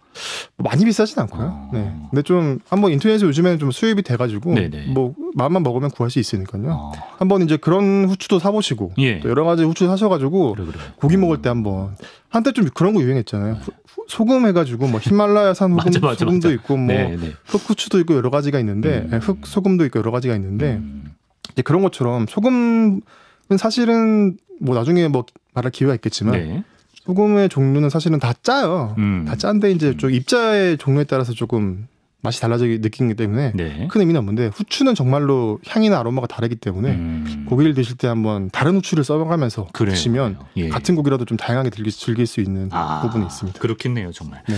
S2: 뭐 많이 비싸진 않고요. 아. 네. 근데 좀 한번 인터넷에 요즘에는 좀 수입이 돼가지고 네네. 네. 뭐 마음만 먹으면 구할 수 있으니까요. 아. 한번 이제 그런 후추도 사보시고 예. 또 여러 가지 후추 사셔가지고 그래, 그래. 고기 먹을 음. 때 한번 한때 좀 그런 거 유행했잖아요. 네. 소금 해가지고 뭐 히말라야산 흑 [laughs] 소금도 맞아, 맞아. 있고 뭐 네네. 흑후추도 네. 있고 여러 가지가 있는데 음. 흑 네, 소금도 있고 여러 가지가 있는데 음. 이제 그런 것처럼 소금은 사실은 뭐 나중에 뭐 말할 기회가 있겠지만. 네. 소금의 종류는 사실은 다 짜요. 음. 다 짠데 이제 음. 좀 입자의 종류에 따라서 조금 맛이 달라지게 느끼기 때문에 네. 큰 의미는 없는데 후추는 정말로 향이나 아로마가 다르기 때문에 음. 고기를 드실 때 한번 다른 후추를 써가면서 그래요. 드시면 예. 같은 고기라도 좀 다양하게 즐길, 즐길 수 있는 아, 부분이 있습니다. 그렇겠네요, 정말. 네.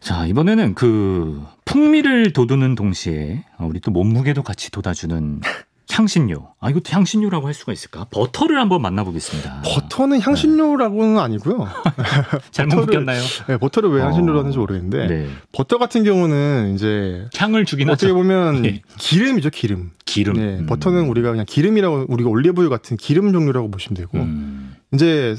S1: 자 이번에는 그 풍미를 돋우는 동시에 우리 또 몸무게도 같이 돋아주는 [laughs] 향신료. 아 이것도 향신료라고 할 수가 있을까? 버터를 한번 만나보겠습니다. 버터는
S2: 네. 향신료라고는 네. 아니고요. [laughs] 잘못 버터나요 네, 버터를 왜향신료라는지 어. 모르겠는데 네. 버터 같은 경우는 이제 향을 주긴 어떻게 하죠. 보면 네. 기름이죠 기름. 기름. 네, 음. 버터는 우리가 그냥 기름이라고 우리가 올리브유 같은 기름 종류라고 보시면 되고 음. 이제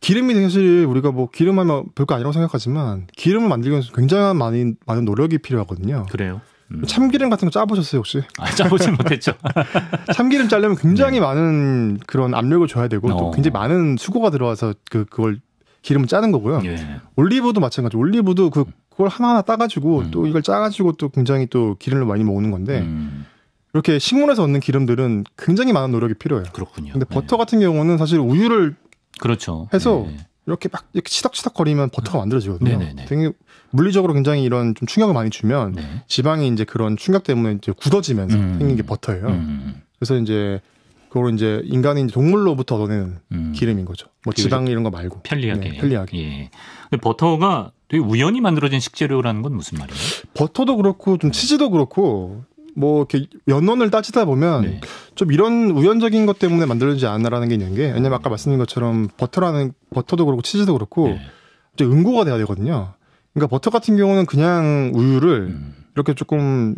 S2: 기름이 사실 우리가 뭐 기름하면 별거 아니라고 생각하지만 기름을 만들기 위해서 굉장히 많이 많은 노력이 필요하거든요. 그래요. 음. 참기름 같은 거 짜보셨어요 혹시? 아, 짜보진 못했죠. [laughs] 참기름 짜려면 굉장히 네. 많은 그런 압력을 줘야 되고 어. 또 굉장히 많은 수고가 들어와서 그 그걸 기름을 짜는 거고요. 예. 올리브도 마찬가지. 올리브도 그, 음. 그걸 하나하나 따가지고 음. 또 이걸 짜가지고 또 굉장히 또 기름을 많이 먹는 건데 음. 이렇게 식물에서 얻는 기름들은 굉장히 많은 노력이 필요해요. 그렇군요. 근데 버터 네. 같은 경우는 사실 우유를 그렇죠. 해서 네. 이렇게 막 이렇게 치덕치덕 거리면 버터가 만들어지거든요. 네네네. 되게 물리적으로 굉장히 이런 좀 충격을 많이 주면 네. 지방이 이제 그런 충격 때문에 이제 굳어지면서 음. 생긴 게 버터예요. 음. 그래서 이제 그걸 이제 인간이 이제 동물로부터 얻어내는 음. 기름인 거죠. 뭐 지방 이런 거 말고 편리하게 네, 편리하게. 예. 근데 버터가 되게 우연히 만들어진
S1: 식재료라는 건 무슨 말이에요?
S2: 버터도 그렇고 좀 네. 치즈도 그렇고 뭐 이렇게 연원을 따지다 보면 네. 좀 이런 우연적인 것 때문에 만들어지지 않나라는 게 있는 게 왜냐면 아까 말씀드린 것처럼 버터라는 버터도 그렇고 치즈도 그렇고 네. 이제 응고가 돼야 되거든요. 그러니까 버터 같은 경우는 그냥 우유를 음. 이렇게 조금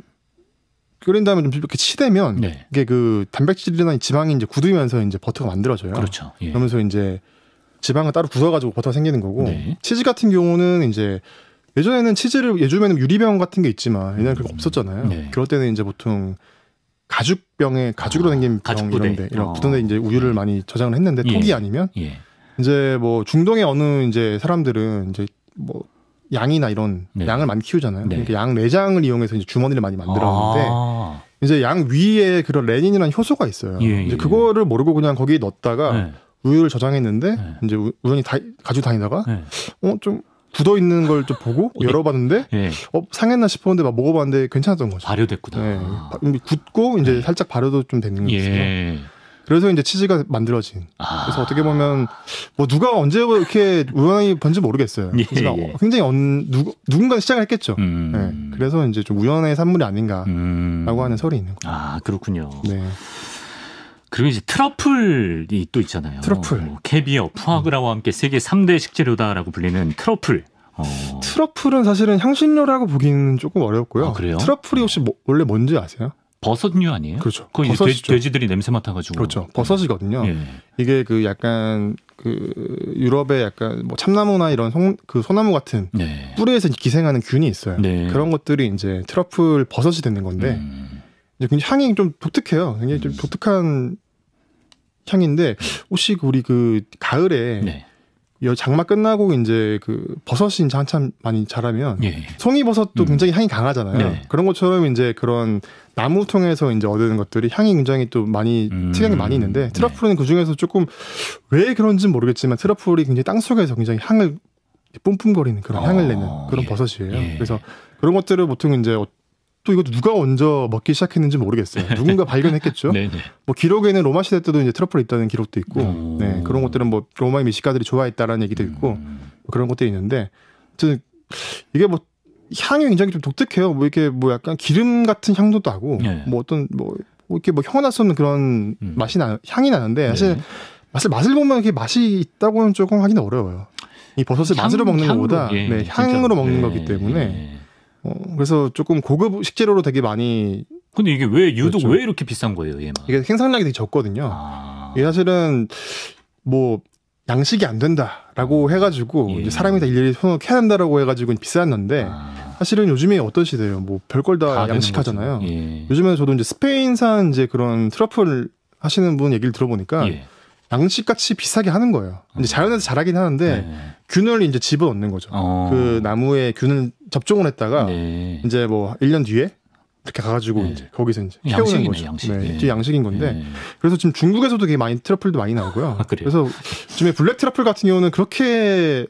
S2: 끓인 다음에 좀 이렇게 치대면 네. 이게 그 단백질이나 지방이 이제 굳으면서 이제 버터가 만들어져요. 그렇죠. 예. 그러면서 이제 지방을 따로 굳어가지고 버터가 생기는 거고 네. 치즈 같은 경우는 이제 예전에는 치즈를 예전에는 유리병 같은 게 있지만 옛날에 그게 없었잖아요. 네. 그럴 때는 이제 보통 가죽병에 가죽으로 된 아, 병 이런데 이런 부던데 어. 이제 우유를 많이 저장을 했는데 예. 톡이 아니면 예. 이제 뭐 중동의 어느 이제 사람들은 이제 뭐 양이나 이런 네. 양을 많이 키우잖아요. 네. 그러니까 양 내장을 이용해서 이제 주머니를 많이 만들었는데 아~ 이제 양 위에 그런 레닌이라는 효소가 있어요. 예, 예, 이제 예. 그거를 모르고 그냥 거기에 넣었다가 네. 우유를 저장했는데 네. 이제 우연히 다, 가지고 다니다가 네. 어좀 굳어 있는 걸 좀 보고 [laughs] 열어봤는데 네. 어 상했나 싶었는데 막 먹어봤는데 괜찮았던 거죠. 발효됐구나. 네. 굳고 이제 네. 살짝 발효도 좀 되는 예. 거죠. 예. 그래서 이제 치즈가 만들어진. 아. 그래서 어떻게 보면 뭐 누가 언제 이렇게 우연히 번지 모르겠어요. 예, 예. 굉장히 언, 누, 누군가 시작을 했겠죠. 음. 네. 그래서 이제 좀 우연의 산물이 아닌가라고 음. 하는 설이 있는 거예아 그렇군요. 네. 그리고 이제 트러플이 또 있잖아요. 트러플. 뭐
S1: 캐비어, 푸아그라와 함께 세계 3대 식재료다라고 불리는 트러플. 어.
S2: 트러플은 사실은 향신료라고 보기는 조금 어렵고요. 아, 트러플이 혹시 뭐, 원래 뭔지 아세요? 버섯류
S1: 아니에요? 그렇죠. 거의 돼지, 들이 냄새 맡아가지고 그렇죠.
S2: 버섯이거든요. 예. 이게 그 약간 그 유럽의 약간 뭐 참나무나 이런 송, 그 소나무 같은 네. 뿌리에서 기생하는 균이 있어요. 네. 그런 것들이 이제 트러플 버섯이 되는 건데 음. 이제 굉장히 향이 좀 독특해요. 굉장히 좀 음. 독특한 향인데 혹시 우리 그 가을에 네. 장마 끝나고 이제 그 버섯이 이제 한참 많이 자라면 예. 송이버섯도 음. 굉장히 향이 강하잖아요. 네. 그런 것처럼 이제 그런 나무 통해서 이제 얻는 것들이 향이 굉장히 또 많이 음. 특이한 게 많이 있는데 네. 트러플은 네. 그 중에서 조금 왜 그런지는 모르겠지만 트러플이 굉장히 땅 속에서 굉장히 향을 뿜뿜거리는 그런 어. 향을 내는 그런 예. 버섯이에요. 예. 그래서 그런 것들을 보통 이제 또 이것도 누가 먼저 먹기 시작했는지 모르겠어요. [laughs] 누군가 발견했겠죠. 네, 네. 뭐 기록에는 로마 시대 때도 이제 트러플이 있다는 기록도 있고, 오. 음. 네 그런 것들은 뭐 로마의 미식가들이 좋아했다라는 얘기도 음. 있고 음. 그런 것들이 있는데, 저는 이게 뭐 향이 굉장히 좀 독특해요. 뭐 이렇게 뭐 약간 기름 같은 향도 나고, 네. 뭐 어떤 뭐, 뭐 이렇게 뭐 형언할 수 없는 그런 음. 맛이 나 향이 나는데 사실 네. 맛을 맛을 보면 이게 맛이 있다고는 조금 하기는 어려워요. 이 버섯을 향, 맛으로 먹는 향으로, 것보다 예, 네, 향으로 진짜. 먹는 거기 때문에. 예. 어, 그래서 조금 고급 식재료로 되게 많이. 근데 이게 왜 유독 그렇죠. 왜 이렇게 비싼 거예요, 얘만? 이게 생산량이 되게 적거든요. 아. 이게 사실은 뭐 양식이 안 된다라고 음. 해가지고 예. 사람이 다 일일이 손을 캐야 한다라고 해가지고 비쌌는데 아. 사실은 요즘에 어떤 시대예요? 뭐 별걸 다, 다 양식하잖아요. 예. 요즘에 저도 이제 스페인산 이제 그런 트러플 하시는 분 얘기를 들어보니까 예. 양식같이 비싸게 하는 거예요. 이제 음. 자연에서 자라긴 하는데 네. 균을 이제 집어넣는 거죠. 어. 그 나무에 균을 접종을 했다가 네. 이제 뭐 1년 뒤에 이렇게 가가지고 네. 이제 거기서 이제 양식이네, 거죠. 양식. 네, 이게 네. 양식인 건데 네. 그래서 지금 중국에서도 되게 많이 트러플도 많이 나오고요. 아, 그래서 지금 블랙 트러플 같은 경우는 그렇게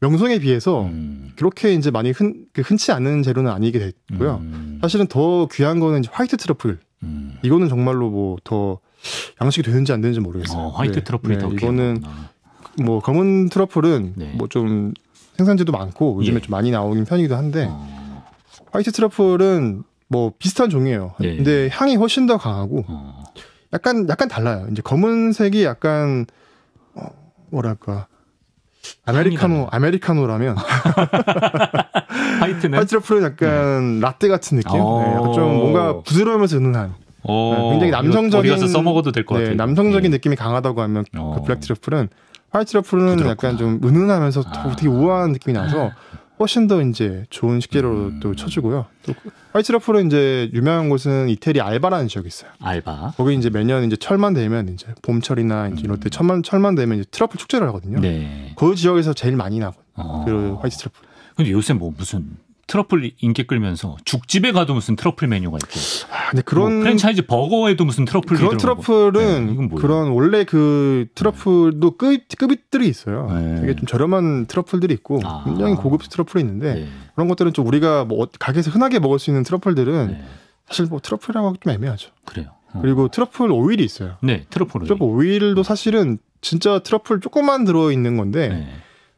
S2: 명성에 비해서 음. 그렇게 이제 많이 흔, 그 흔치 않은 재료는 아니게 됐고요. 음. 사실은 더 귀한 거는 이제 화이트 트러플. 음. 이거는 정말로 뭐 더 양식이 되는지 안 되는지 모르겠어요. 어, 화이트 네. 트러플이 네. 더 이거는 뭐 검은 트러플은 네. 뭐좀 생산제도 많고 요즘에 예. 좀 많이 나오는 편이기도 한데 어. 화이트 트러플은 뭐 비슷한 종이에요. 예. 근데 향이 훨씬 더 강하고 어. 약간 약간 달라요. 이제 검은색이 약간 어, 뭐랄까 아메리카노 아메리카노라면 [laughs] 화이트는 화이트 러플은 약간 네. 라떼 같은 느낌. 어. 네, 약간 좀 뭔가 부드러우면서 은은한. 어. 네, 굉장히 남성적인 어 써먹어도 될것 네, 같아요. 남성적인 예. 느낌이 강하다고 하면 그 어. 블랙 트러플은 화이트 러플은 부드럽구나. 약간 좀 은은하면서 아. 되게 우아한 느낌이 나서 아. 훨씬 더 이제 좋은 식재료로 음. 또 쳐주고요. 또 화이트 러플은 이제 유명한 곳은 이태리 알바라는 지역이 있어요. 알바. 거기 이제 매년 이제 철만 되면 이제 봄철이나 이제 음. 이럴 때 음. 철만 철만 되면 이제 트러플 축제를 하거든요. 네. 그 지역에서 제일 많이 나고 어. 그리고 화이트 트러플. 근데 요새 뭐 무슨
S1: 트러플 인기 끌면서 죽집에 가도 무슨 트러플 메뉴가 있고. 아, 근데 그런 뭐 프랜차이즈
S2: 버거에도 무슨 트러플 그런 트러플은 네, 그런 원래 그 트러플도 네. 급이 급들이 있어요. 네. 되게 좀 저렴한 트러플들이 있고 아. 굉장히 고급 트러플이 있는데 네. 그런 것들은 좀 우리가 뭐 어, 가게에서 흔하게 먹을 수 있는 트러플들은 네. 사실 뭐 트러플이라고 하기 좀 애매하죠. 그래요. 어. 그리고 트러플 오일이 있어요. 네, 트러플 오일. 트러플 오일도 사실은 진짜 트러플 조금만 들어 있는 건데. 네.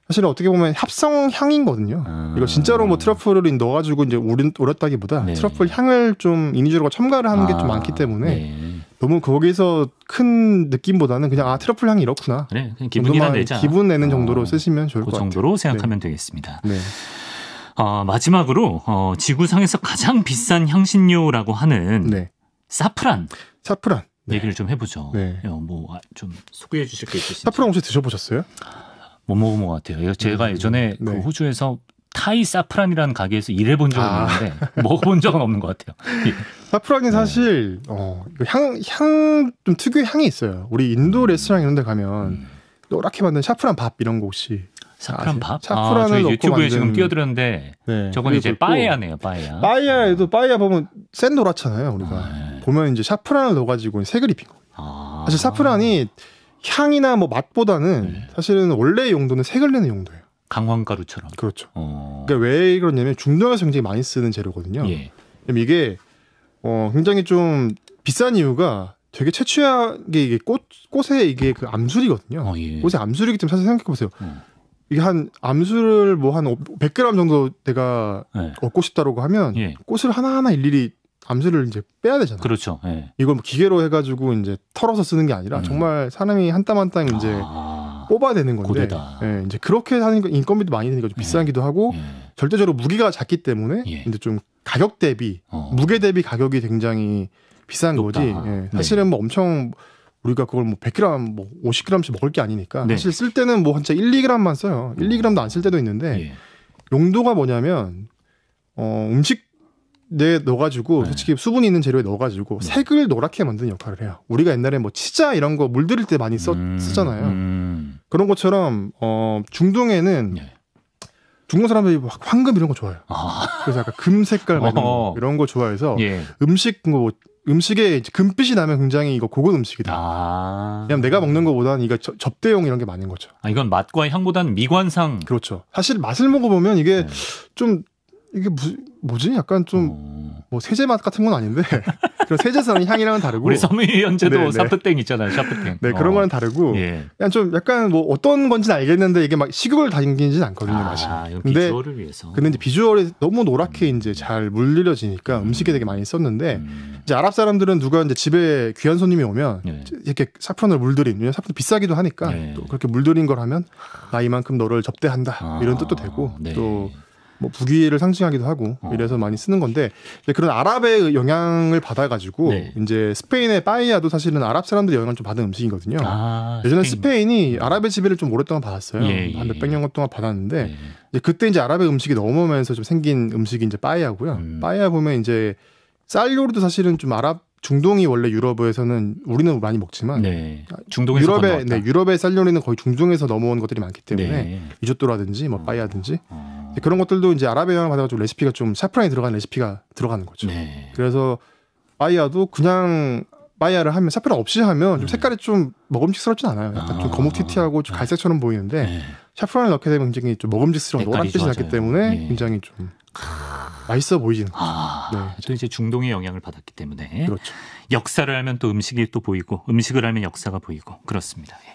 S2: 사실 어떻게 보면 합성향이거든요. 아. 이거 진짜로 뭐 트러플을 넣어가지고 이제 오렸다기보다 네. 트러플 향을 좀 인위적으로 첨가를 하는 아. 게좀 많기 때문에 네. 너무 거기서 큰 느낌보다는 그냥 아 트러플 향이 이렇구나.
S1: 네, 기분이란 내자. 기분
S2: 내는 정도로 어. 쓰시면 좋을 그것 같아요. 그 정도로 생각하면 네. 되겠습니다.
S1: 네. 어, 마지막으로 어, 지구상에서 가장 비싼 향신료라고 하는 네. 사프란. 사프란. 네. 얘기를 좀 해보죠. 네. 예, 뭐좀 아, 소개해 주실 게 있으신지. 사프란 혹시 드셔보셨어요? 못 먹은 것 같아요. 제가 음. 예전에 네. 그 호주에서 타이 사프란이라는 가게에서 일해본 적은 아. 있는데 먹어본
S2: 적은 없는 것 같아요. 예. 사프란이 네. 사실 어, 그 향향 좀 특유의 향이 있어요. 우리 인도 음. 레스토랑 이런 데 가면 음. 노랗게 만든 샤프란 밥 이런 거 혹시 사프란 밥? 샤프란을 아, 저희 유튜브에 만든... 지금
S1: 끼어들었는데 네, 저건 이제 빠이야네요빠이야빠이야에도빠이야
S2: 음. 보면 센 노랗잖아요, 우리가. 아, 네. 보면 이제 샤프란을 넣어가지고 색을 입힌 거 아. 사실 사프란이 향이나 뭐 맛보다는 네. 사실은 원래 용도는 색을 내는 용도예요. 강황가루처럼. 그렇죠. 어... 그러니까 왜 그러냐면 중동에서 굉장히 많이 쓰는 재료거든요. 예. 그럼 이게 어 굉장히 좀 비싼 이유가 되게 채취하게 이게 꽃 꽃에 이게 그 암술이거든요. 어, 예. 꽃에 암술이기 때문에 사실 생각해 보세요. 어. 이게 한 암술을 뭐한 100g 정도 내가 예. 얻고 싶다라고 하면 예. 꽃을 하나하나 일일이 암수를 이제 빼야 되잖아요. 그렇죠. 예. 이걸 뭐 기계로 해가지고 이제 털어서 쓰는 게 아니라 음. 정말 사람이 한 땀 한 땀 이제 아, 뽑아야 되는 건데, 고 예, 이제 그렇게 하는 거 인건비도 많이 드니까 좀 예. 비싸기도 하고 예. 절대적으로 무기가 작기 때문에 예. 이제 좀 가격 대비 어. 무게 대비 가격이 굉장히 비싼 높다. 거지. 예, 네. 사실은 뭐 엄청 우리가 그걸 뭐 100g, 뭐 50g씩 먹을 게 아니니까 네. 사실 쓸 때는 뭐 진짜 1, 2g만 써요. 1, 2g도 안 쓸 때도 있는데 예. 용도가 뭐냐면 어, 음식 네, 넣어가지고 네. 솔직히 수분 있는 재료에 넣어가지고 네. 색을 노랗게 만드는 역할을 해요. 우리가 옛날에 뭐 치자 이런 거 물들일 때 많이 써, 음, 쓰잖아요. 음. 그런 것처럼 어 중동에는 예. 중국 사람들이 막 황금 이런 거 좋아해요. 아. 그래서 약간 금 색깔 막 이런 거 어. 좋아해서 예. 음식 뭐 음식에 금빛이 나면 굉장히 이거 고급 음식이다. 아. 그냥 내가 먹는 것보다는 이거 접대용 이런 게 많은 거죠.
S1: 아, 이건 맛과 향보다는 미관상. 그렇죠.
S2: 사실 맛을 먹어보면 이게 네. 좀 이게 무, 뭐지? 약간 좀 어. 뭐, 세제 맛 같은 건 아닌데. [laughs] 그런 세제성는 향이랑은 다르고. 우리 섬유연제도 네, 네. 샤프땡
S1: 있잖아요, 샤프땡. 네, 그런 어. 거는 다르고. 예.
S2: 그냥 좀 약간 뭐 어떤 건지는 알겠는데 이게 막 식욕을 당기지는 않거든요, 맛이. 아, 근데, 비주얼을 위해서. 근데 이제 비주얼이 너무 노랗게 음. 이제 잘물들려지니까 음. 식에 되게 많이 썼는데 음. 이제 아랍 사람들은 누가 이제 집에 귀한 손님이 오면 예. 이렇게 사프론을 물들인, 왜냐 사프론 비싸기도 하니까 예. 또 그렇게 물들인 걸 하면 나 이만큼 너를 접대한다. 아. 이런 뜻도 되고 네. 또뭐 부귀를 상징하기도 하고 어. 이래서 많이 쓰는 건데 그런 아랍의 영향을 받아가지고 네. 이제 스페인의 빠이야도 사실은 아랍 사람들의 영향을 좀 받은 음식이거든요. 아, 예전에 스페인. 이 음. 아랍의 지배를 좀 오랫동안 받았어요. 예, 예. 한 몇백 년 동안 받았는데 예. 이제 그때 이제 아랍의 음식이 넘어오면서 좀 생긴 음식이 이제 빠이야고요. 음. 빠이야 보면 이제 쌀 요리도 사실은 좀 아랍 중동이 원래 유럽에서는 우리는 많이 먹지만 네. 중동에서 유럽의 네, 유럽의 쌀 요리는 거의 중동에서 넘어온 것들이 많기 때문에 네. 이조또라든지 뭐 어. 빠이야든지 어. 그런 것들도 이제 아랍의 영향을 받아가지고 레시피가 좀 샤프라인 들어간 레시피가 들어가는 거죠. 네. 그래서 빠이야도 그냥 빠이아를 하면 샤프라인 없이 하면 좀 음. 색깔이 좀 먹음직스럽진 않아요. 약간 아. 좀 거목튀튀하고 아. 좀 갈색처럼 보이는데 네. 샤프란을 넣게 되면 굉장히 좀 먹음직스러운 노란빛이 나기 때문에 네. 굉장히 좀
S1: 맛있어 보이는 지 아, 네. 저는 이제 중동의 영향을 받았기 때문에 그렇죠. 역사를 알면 또 음식이 또 보이고 음식을 알면 역사가 보이고 그렇습니다. 예.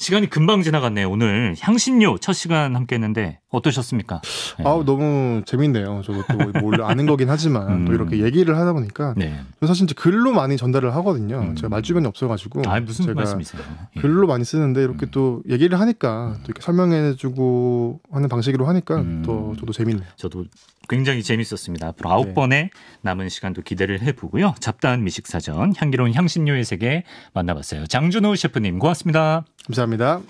S1: 시간이 금방 지나갔네요. 오늘 향신료 첫 시간 함께 했는데 어떠셨습니까?
S2: 네. 아 너무 재밌네요. 저것도 뭘 아는 거긴 하지만 음. 또 이렇게 얘기를 하다 보니까 네. 사실 이제 글로 많이 전달을 하거든요. 음. 제가 말주변이 없어가지고 아 무슨 제가 말씀이세요? 예. 글로 많이 쓰는데 이렇게 음. 또 얘기를 하니까 음. 또 이렇게 설명해주고 하는 방식으로 하니까 또 음. 저도 재밌네요. 저도
S1: 굉장히 재밌었습니다. 앞으로 아홉 네. 번의 남은 시간도 기대를 해보고요. 잡다한 미식 사전 향기로운 향신료의 세계 만나봤어요. 장준호 셰프님 고맙습니다. 감사합니다.